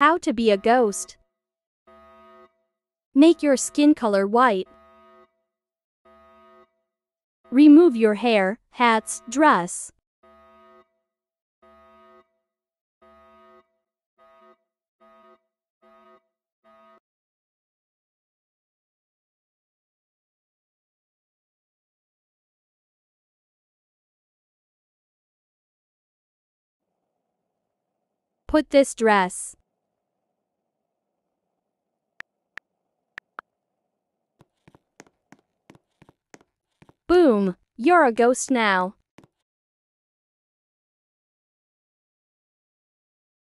How to be a ghost. Make your skin color white. Remove your hair, hats, dress. Put this dress Boom, you're a ghost now.